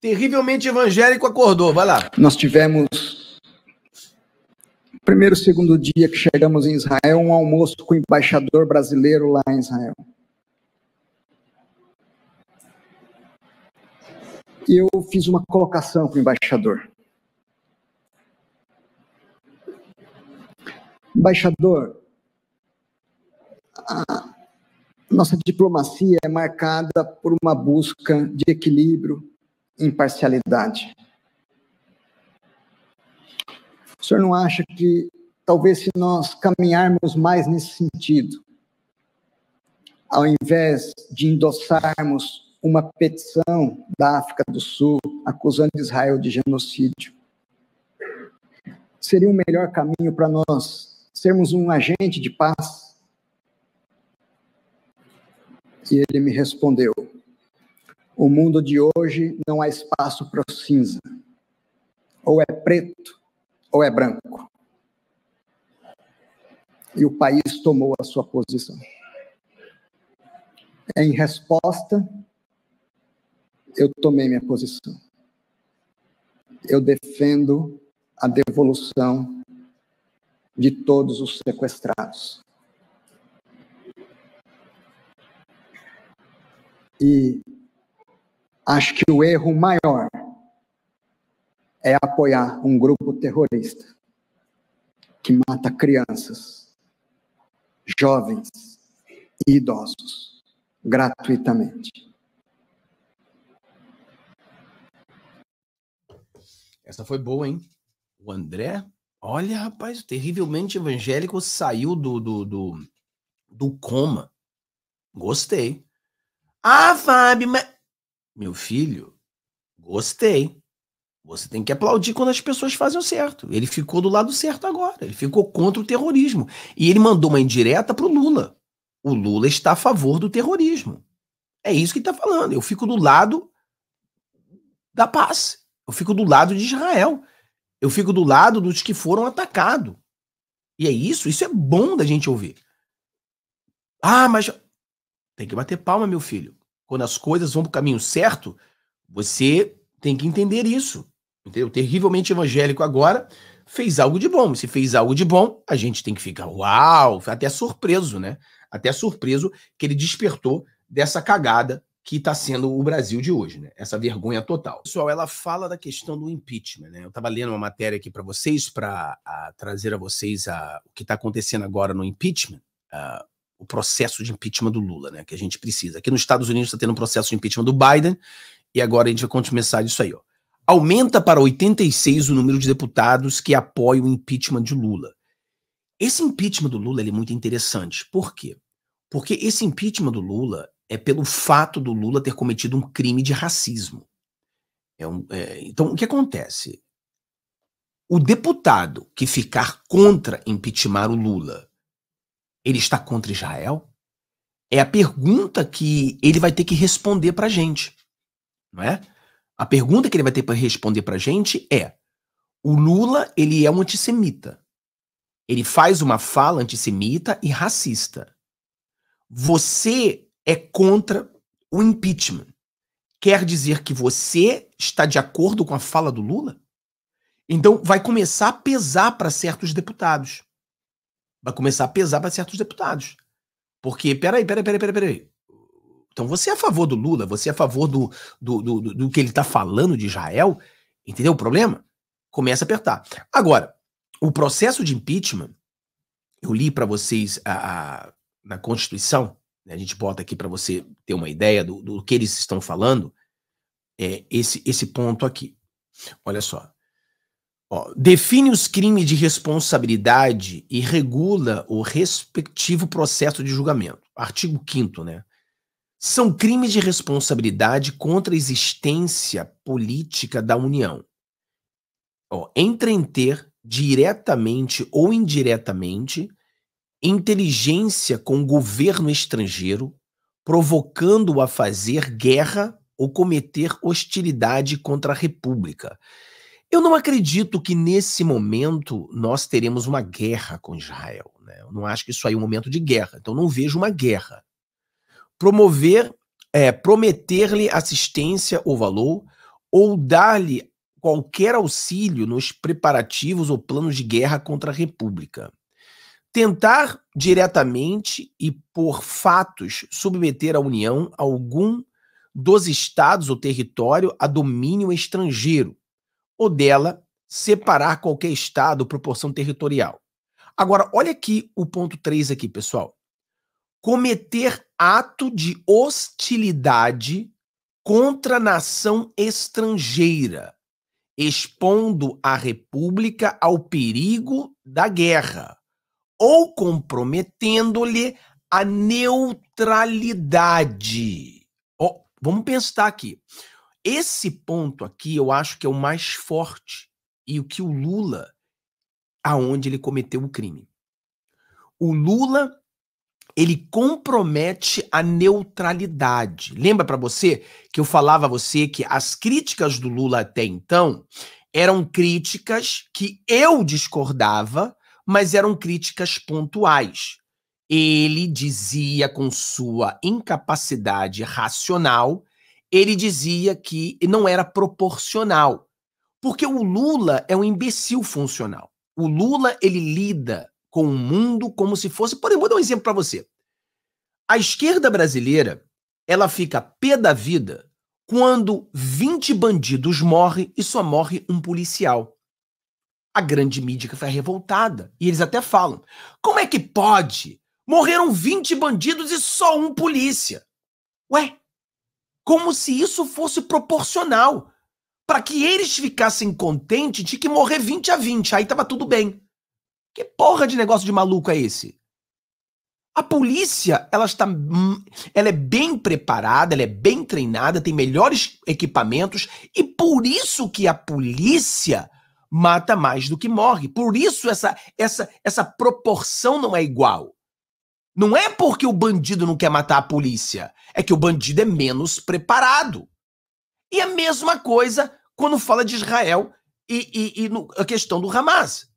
Terrivelmente evangélico acordou, vai lá. Nós tivemos primeiro segundo dia que chegamos em Israel, um almoço com o embaixador brasileiro lá em Israel. E eu fiz uma colocação com o embaixador. Embaixador, a nossa diplomacia é marcada por uma busca de equilíbrio, imparcialidade. O senhor não acha que talvez se nós caminharmos mais nesse sentido, ao invés de endossarmos uma petição da África do Sul acusando Israel de genocídio, seria o melhor caminho para nós sermos um agente de paz? E ele me respondeu: o mundo de hoje não há espaço para o cinza. Ou é preto, ou é branco. E o país tomou a sua posição. Em resposta, eu tomei minha posição. Eu defendo a devolução de todos os sequestrados. E Acho que o erro maior é apoiar um grupo terrorista que mata crianças, jovens e idosos gratuitamente. Essa foi boa, hein? O André, olha, rapaz, o terrivelmente evangélico saiu do, do, do, do coma. Gostei. Ah, Fábio, mas meu filho, gostei. Você tem que aplaudir quando as pessoas fazem o certo. Ele ficou do lado certo agora. Ele ficou contra o terrorismo. E ele mandou uma indireta pro Lula. O Lula está a favor do terrorismo. É isso que está falando. Eu fico do lado da paz. Eu fico do lado de Israel. Eu fico do lado dos que foram atacados. E é isso. Isso é bom da gente ouvir. Ah, mas tem que bater palma, meu filho quando as coisas vão para o caminho certo, você tem que entender isso. Entendeu? Terrivelmente evangélico agora fez algo de bom. Se fez algo de bom, a gente tem que ficar, uau, até surpreso, né? Até surpreso que ele despertou dessa cagada que está sendo o Brasil de hoje, né? Essa vergonha total. Pessoal, ela fala da questão do impeachment, né? Eu estava lendo uma matéria aqui para vocês, para trazer a vocês a, o que está acontecendo agora no impeachment. Ah, o processo de impeachment do Lula, né? Que a gente precisa. Aqui nos Estados Unidos está tendo um processo de impeachment do Biden, e agora a gente vai começar isso aí, ó. Aumenta para 86 o número de deputados que apoiam o impeachment de Lula. Esse impeachment do Lula é muito interessante. Por quê? Porque esse impeachment do Lula é pelo fato do Lula ter cometido um crime de racismo. É um, é, então, o que acontece? O deputado que ficar contra impeachment o Lula ele está contra Israel? É a pergunta que ele vai ter que responder para a gente, não é? A pergunta que ele vai ter para responder para a gente é: o Lula ele é um antissemita? Ele faz uma fala antissemita e racista. Você é contra o impeachment? Quer dizer que você está de acordo com a fala do Lula? Então vai começar a pesar para certos deputados vai começar a pesar para certos deputados. Porque, peraí, peraí, peraí, peraí, peraí. Então você é a favor do Lula, você é a favor do, do, do, do, do que ele está falando de Israel, entendeu o problema? Começa a apertar. Agora, o processo de impeachment, eu li para vocês a, a, na Constituição, né, a gente bota aqui para você ter uma ideia do, do que eles estão falando, é esse, esse ponto aqui. Olha só. Ó, define os crimes de responsabilidade e regula o respectivo processo de julgamento. Artigo 5 né? São crimes de responsabilidade contra a existência política da União. Ó, ter, diretamente ou indiretamente inteligência com o governo estrangeiro, provocando-o a fazer guerra ou cometer hostilidade contra a República eu não acredito que nesse momento nós teremos uma guerra com Israel. Né? Eu não acho que isso aí é um momento de guerra. Então não vejo uma guerra. Promover, é, prometer-lhe assistência ou valor, ou dar-lhe qualquer auxílio nos preparativos ou planos de guerra contra a República. Tentar diretamente e por fatos submeter a União a algum dos estados ou território a domínio estrangeiro ou dela separar qualquer estado proporção territorial. Agora, olha aqui o ponto 3 aqui, pessoal. Cometer ato de hostilidade contra nação estrangeira, expondo a república ao perigo da guerra ou comprometendo-lhe a neutralidade. Oh, vamos pensar aqui. Esse ponto aqui eu acho que é o mais forte e o que o Lula, aonde ele cometeu o crime. O Lula, ele compromete a neutralidade. Lembra para você que eu falava a você que as críticas do Lula até então eram críticas que eu discordava, mas eram críticas pontuais. Ele dizia com sua incapacidade racional ele dizia que não era proporcional. Porque o Lula é um imbecil funcional. O Lula, ele lida com o mundo como se fosse. Por exemplo, vou dar um exemplo para você. A esquerda brasileira, ela fica pé da vida quando 20 bandidos morrem e só morre um policial. A grande mídia fica revoltada. E eles até falam: como é que pode? Morreram 20 bandidos e só um polícia. Ué, como se isso fosse proporcional, para que eles ficassem contentes de que morrer 20 a 20, aí tava tudo bem. Que porra de negócio de maluco é esse? A polícia, ela está ela é bem preparada, ela é bem treinada, tem melhores equipamentos e por isso que a polícia mata mais do que morre. Por isso essa essa essa proporção não é igual. Não é porque o bandido não quer matar a polícia, é que o bandido é menos preparado. E a mesma coisa quando fala de Israel e, e, e no, a questão do Hamas.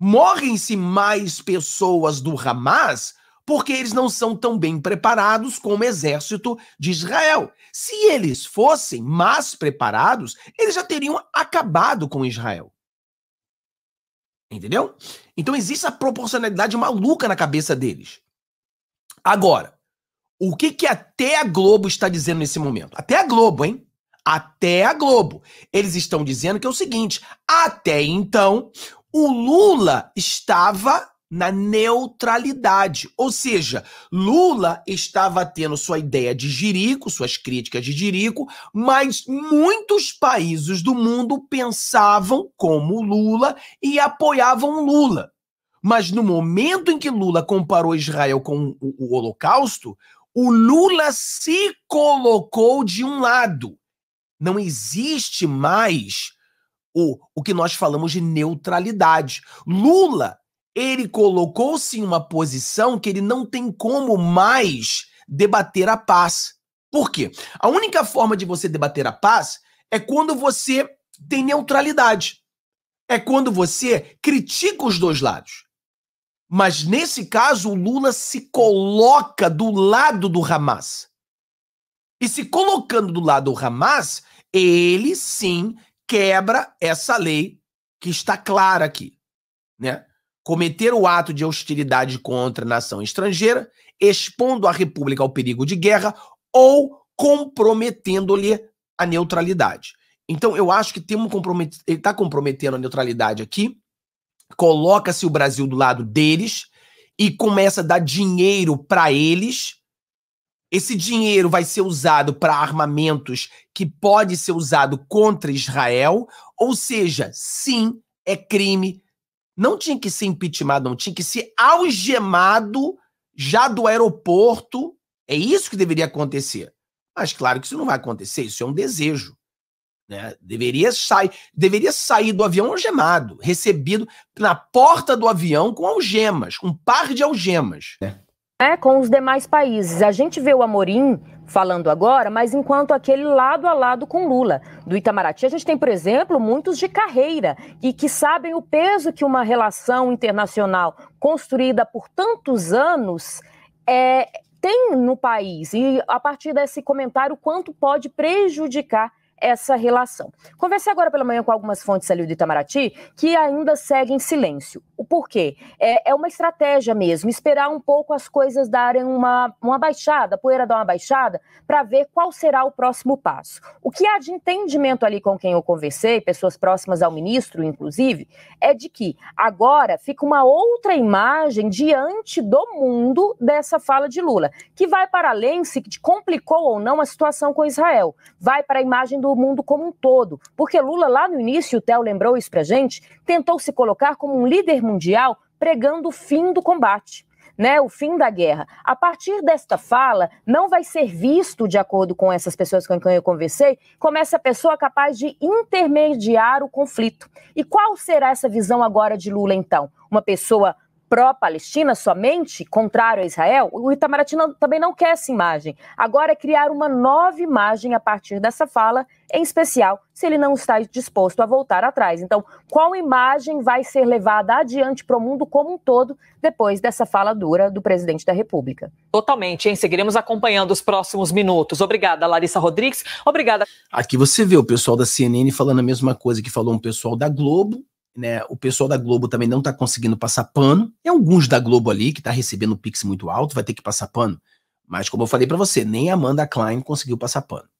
Morrem-se mais pessoas do Hamas porque eles não são tão bem preparados como o exército de Israel. Se eles fossem mais preparados, eles já teriam acabado com Israel. Entendeu? Então existe essa proporcionalidade maluca na cabeça deles. Agora, o que, que até a Globo está dizendo nesse momento? Até a Globo, hein? Até a Globo. Eles estão dizendo que é o seguinte: até então, o Lula estava na neutralidade. Ou seja, Lula estava tendo sua ideia de Jirico, suas críticas de Jirico, mas muitos países do mundo pensavam como Lula e apoiavam Lula. Mas no momento em que Lula comparou Israel com o, o Holocausto, o Lula se colocou de um lado. Não existe mais o, o que nós falamos de neutralidade. Lula ele colocou-se em uma posição que ele não tem como mais debater a paz. Por quê? A única forma de você debater a paz é quando você tem neutralidade. É quando você critica os dois lados. Mas nesse caso, o Lula se coloca do lado do Hamas. E se colocando do lado do Hamas, ele sim quebra essa lei que está clara aqui, né? cometer o ato de hostilidade contra nação estrangeira, expondo a República ao perigo de guerra ou comprometendo-lhe a neutralidade. Então, eu acho que tem um compromet... ele está comprometendo a neutralidade aqui, coloca-se o Brasil do lado deles e começa a dar dinheiro para eles. Esse dinheiro vai ser usado para armamentos que pode ser usado contra Israel, ou seja, sim, é crime não tinha que ser impeachment, não tinha que ser algemado já do aeroporto. É isso que deveria acontecer. Mas claro que isso não vai acontecer, isso é um desejo. Né? Deveria, sair, deveria sair do avião algemado, recebido na porta do avião com algemas, um par de algemas. Né? É, com os demais países. A gente vê o Amorim falando agora, mas enquanto aquele lado a lado com Lula. Do Itamaraty, a gente tem, por exemplo, muitos de carreira e que sabem o peso que uma relação internacional construída por tantos anos é, tem no país. E a partir desse comentário, quanto pode prejudicar essa relação. Conversei agora pela manhã com algumas fontes ali do Itamaraty que ainda seguem silêncio. O porquê? É, é uma estratégia mesmo, esperar um pouco as coisas darem uma, uma baixada, a poeira dar uma baixada, para ver qual será o próximo passo. O que há de entendimento ali com quem eu conversei, pessoas próximas ao ministro, inclusive, é de que agora fica uma outra imagem diante do mundo dessa fala de Lula, que vai para além se complicou ou não a situação com Israel, vai para a imagem do do mundo como um todo. Porque Lula, lá no início, o Theo lembrou isso para gente, tentou se colocar como um líder mundial pregando o fim do combate. Né, o fim da guerra. A partir desta fala, não vai ser visto, de acordo com essas pessoas com quem eu conversei, como essa pessoa capaz de intermediar o conflito. E qual será essa visão agora de Lula, então? Uma pessoa pró-Palestina somente, contrário a Israel? O Itamaraty não, também não quer essa imagem. Agora é criar uma nova imagem a partir dessa fala em especial se ele não está disposto a voltar atrás. Então, qual imagem vai ser levada adiante para o mundo como um todo depois dessa fala dura do presidente da República? Totalmente, hein? Seguiremos acompanhando os próximos minutos. Obrigada, Larissa Rodrigues. Obrigada. Aqui você vê o pessoal da CNN falando a mesma coisa que falou um pessoal da Globo. Né, o pessoal da Globo também não está conseguindo passar pano. Tem alguns da Globo ali que está recebendo um pix muito alto, vai ter que passar pano. Mas, como eu falei para você, nem a Amanda Klein conseguiu passar pano.